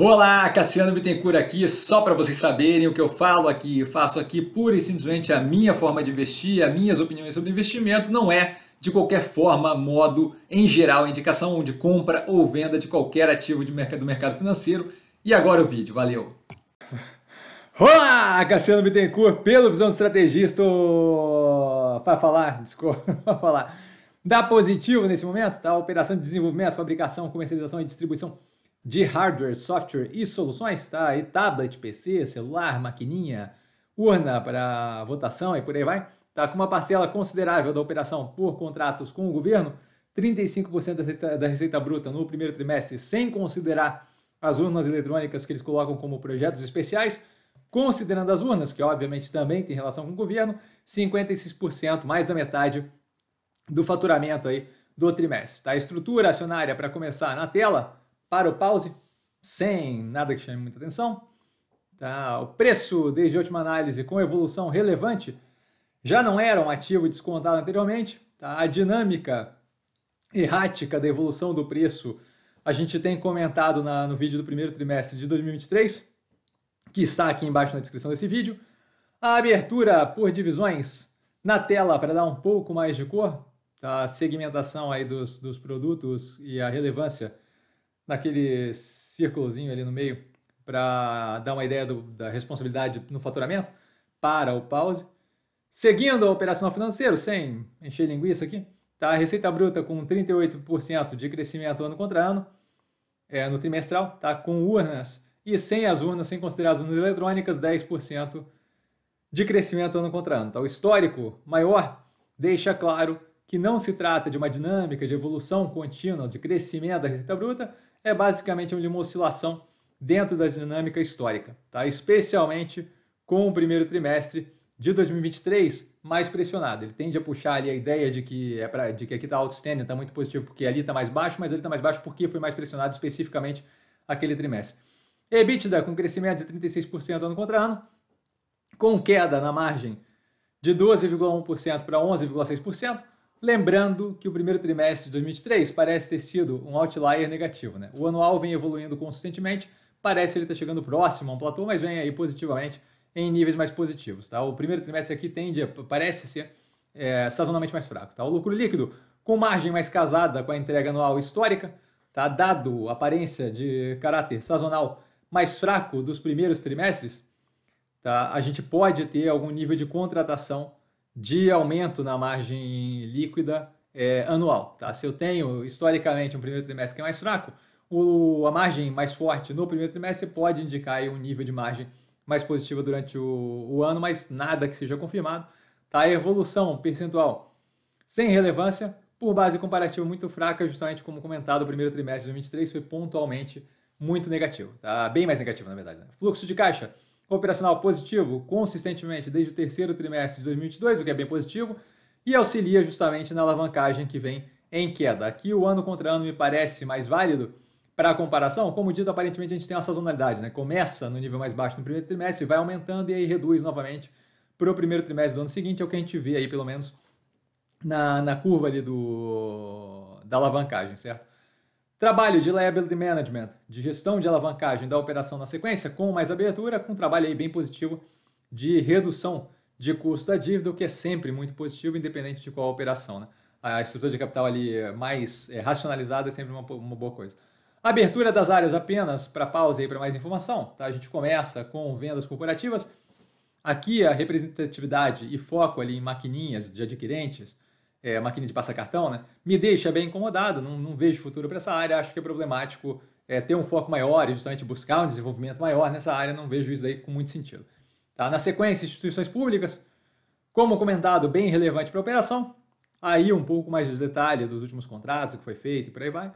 Olá, Cassiano Bittencourt aqui, só para vocês saberem o que eu falo aqui, eu faço aqui pura e simplesmente a minha forma de investir, as minhas opiniões sobre investimento, não é de qualquer forma, modo, em geral, indicação de compra ou venda de qualquer ativo de mercado, do mercado financeiro. E agora o vídeo, valeu! Olá, Cassiano Bittencourt, pelo Visão Estrategista, para falar, desculpa, para falar, dá positivo nesse momento, tá? Operação de desenvolvimento, fabricação, comercialização e distribuição de hardware, software e soluções, tá? E tablet, PC, celular, maquininha, urna para votação e por aí vai. Tá com uma parcela considerável da operação por contratos com o governo, 35% da receita, da receita bruta no primeiro trimestre, sem considerar as urnas eletrônicas que eles colocam como projetos especiais, considerando as urnas, que obviamente também tem relação com o governo, 56%, mais da metade do faturamento aí do trimestre. Tá? A estrutura acionária, para começar na tela, para o pause, sem nada que chame muita atenção. Tá? O preço, desde a última análise, com evolução relevante, já não era um ativo descontado anteriormente. Tá? A dinâmica errática da evolução do preço a gente tem comentado na, no vídeo do primeiro trimestre de 2023, que está aqui embaixo na descrição desse vídeo. A abertura por divisões na tela para dar um pouco mais de cor, tá? a segmentação aí dos, dos produtos e a relevância naquele círculozinho ali no meio para dar uma ideia do, da responsabilidade no faturamento para o pause. Seguindo a operacional financeiro, sem encher linguiça aqui, tá? a receita bruta com 38% de crescimento ano contra ano é, no trimestral, tá? com urnas e sem as urnas, sem considerar as urnas eletrônicas, 10% de crescimento ano contra ano. Tá? O histórico maior deixa claro que não se trata de uma dinâmica de evolução contínua, de crescimento da receita bruta, é basicamente uma oscilação dentro da dinâmica histórica, tá? especialmente com o primeiro trimestre de 2023 mais pressionado. Ele tende a puxar ali a ideia de que é pra, de que aqui está outstanding, está muito positivo porque ali está mais baixo, mas ali está mais baixo porque foi mais pressionado especificamente aquele trimestre. EBITDA com crescimento de 36% ano contra ano, com queda na margem de 12,1% para 11,6%, Lembrando que o primeiro trimestre de 2023 parece ter sido um outlier negativo, né? O anual vem evoluindo consistentemente, parece que ele está chegando próximo a um platô, mas vem aí positivamente em níveis mais positivos, tá? O primeiro trimestre aqui tende, a, parece ser é, sazonalmente mais fraco, tá? O lucro líquido com margem mais casada com a entrega anual histórica, tá? Dado a aparência de caráter sazonal mais fraco dos primeiros trimestres, tá? A gente pode ter algum nível de contratação de aumento na margem líquida é, anual. Tá? Se eu tenho, historicamente, um primeiro trimestre que é mais fraco, o, a margem mais forte no primeiro trimestre pode indicar um nível de margem mais positiva durante o, o, ano, mas nada que seja confirmado. Tá? A evolução percentual sem relevância, por base comparativa muito fraca, justamente como comentado, o primeiro trimestre de 2023 foi pontualmente muito negativo, tá? bem mais negativo, na verdade. Né? Fluxo de caixa, operacional positivo consistentemente desde o terceiro trimestre de 2022, o que é bem positivo, e auxilia justamente na alavancagem que vem em queda. Aqui o ano contra ano me parece mais válido para a comparação. Como dito, aparentemente a gente tem uma sazonalidade, né? Começa no nível mais baixo no primeiro trimestre, vai aumentando e aí reduz novamente para o primeiro trimestre do ano seguinte, é o que a gente vê aí pelo menos na, na curva ali do, da alavancagem, certo? Trabalho de liability management, de gestão de alavancagem da operação na sequência, com mais abertura, com um trabalho aí bem positivo de redução de custo da dívida, o que é sempre muito positivo, independente de qual operação. Né? A estrutura de capital ali mais é, racionalizada é sempre uma, uma, boa coisa. Abertura das áreas apenas, para pausa aí para mais informação. Tá? A gente começa com vendas corporativas. Aqui a representatividade e foco ali em maquininhas de adquirentes, é, máquina de passar cartão, né? Me deixa bem incomodado, não, não vejo futuro para essa área, acho que é problemático é, ter um foco maior e justamente buscar um desenvolvimento maior nessa área, não vejo isso aí com muito sentido. Tá? Na sequência, instituições públicas, como comentado, bem relevante para a operação, aí um pouco mais de detalhe dos últimos contratos, o que foi feito e por aí vai.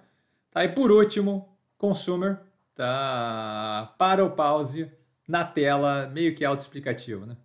Tá? E por último, consumer, tá? para o pause na tela, meio que autoexplicativo, né?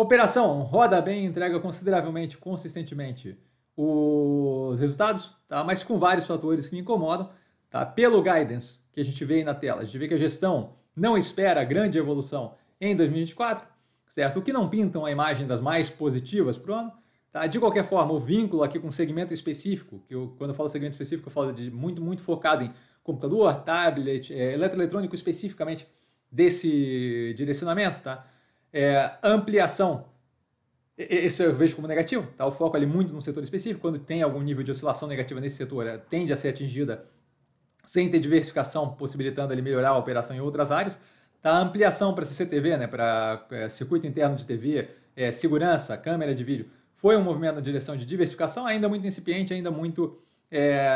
Operação roda bem, entrega consideravelmente, consistentemente os resultados, tá? mas com vários fatores que me incomodam. Tá? Pelo guidance que a gente vê aí na tela, a gente vê que a gestão não espera grande evolução em 2024, certo? O que não pintam a imagem das mais positivas para o ano. Tá? De qualquer forma, o vínculo aqui com o segmento específico, que eu, quando eu falo segmento específico, eu falo de muito, muito focado em computador, tablet, é, eletroeletrônico especificamente desse direcionamento, tá? É, ampliação. Esse eu vejo como negativo, tá? O foco ali muito no setor específico, quando tem algum nível de oscilação negativa nesse setor, é, tende a ser atingida sem ter diversificação, possibilitando ele melhorar a operação em outras áreas. Tá? Ampliação para CCTV, né? para é, circuito interno de TV, é, segurança, câmera de vídeo, foi um movimento na direção de diversificação, ainda muito incipiente, ainda muito. É,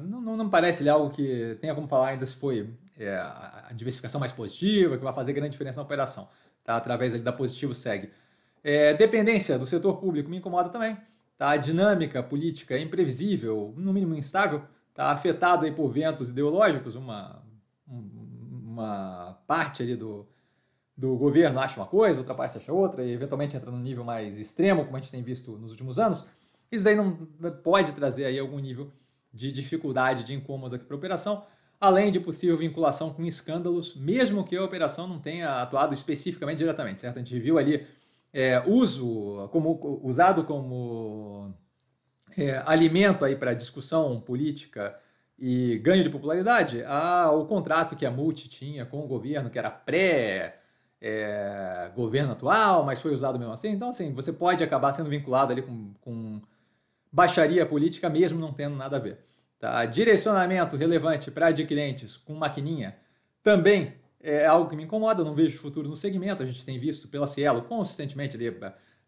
não, não, parece parece algo que tenha como falar ainda se foi é, a diversificação mais positiva, que vai fazer grande diferença na operação tá? através da Positivo Segue. É, dependência do setor público me incomoda também. Tá? A dinâmica política é imprevisível, no mínimo instável, tá? afetado aí por ventos ideológicos, uma, uma parte ali do, do governo acha uma coisa, outra parte acha outra, e eventualmente entra num nível mais extremo, como a gente tem visto nos últimos anos. Isso aí não pode trazer aí algum nível de dificuldade, de incômodo aqui para a operação, além de possível vinculação com escândalos, mesmo que a operação não tenha atuado especificamente diretamente, certo? A gente viu ali é, uso como usado como é, alimento aí para discussão política e ganho de popularidade a, o contrato que a Multi tinha com o governo, que era pré é, governo atual, mas foi usado mesmo assim. Então, assim, você pode acabar sendo vinculado ali com, com baixaria política mesmo não tendo nada a ver. Tá? Direcionamento relevante para adquirentes com maquininha também é algo que me incomoda, não vejo futuro no segmento. A gente tem visto pela Cielo consistentemente ali,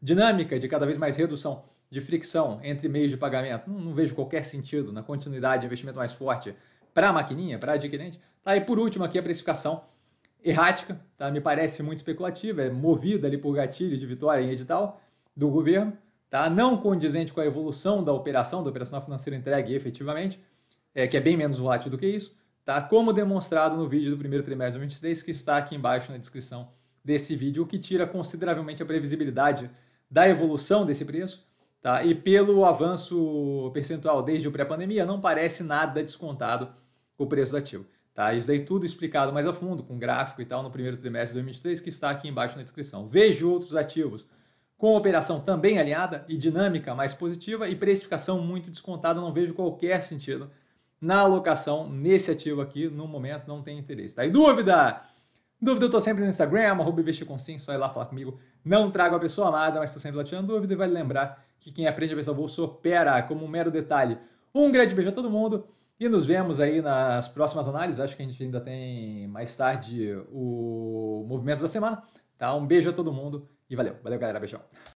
dinâmica de cada vez mais redução de fricção entre meios de pagamento. Não, não vejo qualquer sentido na continuidade de investimento mais forte para a maquininha, para adquirente. Tá? E por último aqui a precificação errática, tá? me parece muito especulativa, é movida ali por gatilho de vitória em edital do governo tá? não condizente com a evolução da operação, da operacional financeira entregue efetivamente, é, que é bem menos volátil do que isso, tá? como demonstrado no vídeo do primeiro trimestre de 2023, que está aqui embaixo na descrição desse vídeo, o que tira consideravelmente a previsibilidade da evolução desse preço, tá? e pelo avanço percentual desde o pré-pandemia, não parece nada descontado o preço do ativo. Tá? Isso daí tudo explicado mais a fundo, com gráfico e tal, no primeiro trimestre de 2023, que está aqui embaixo na descrição. veja outros ativos com operação também alinhada e dinâmica mais positiva e precificação muito descontada, não vejo qualquer sentido na alocação nesse ativo aqui, no momento não tem interesse. Tá? E dúvida? Dúvida eu tô sempre no Instagram, arroba investir com sim, só ir lá falar comigo. Não trago a pessoa amada, mas estou sempre lá tirando dúvida e vale lembrar que quem aprende a pensar bolsa opera, como um mero detalhe. Um grande beijo a todo mundo e nos vemos aí nas próximas análises. Acho que a gente ainda tem mais tarde o Movimentos da Semana. Tá? Um beijo a todo mundo. E valeu, valeu galera, beijão.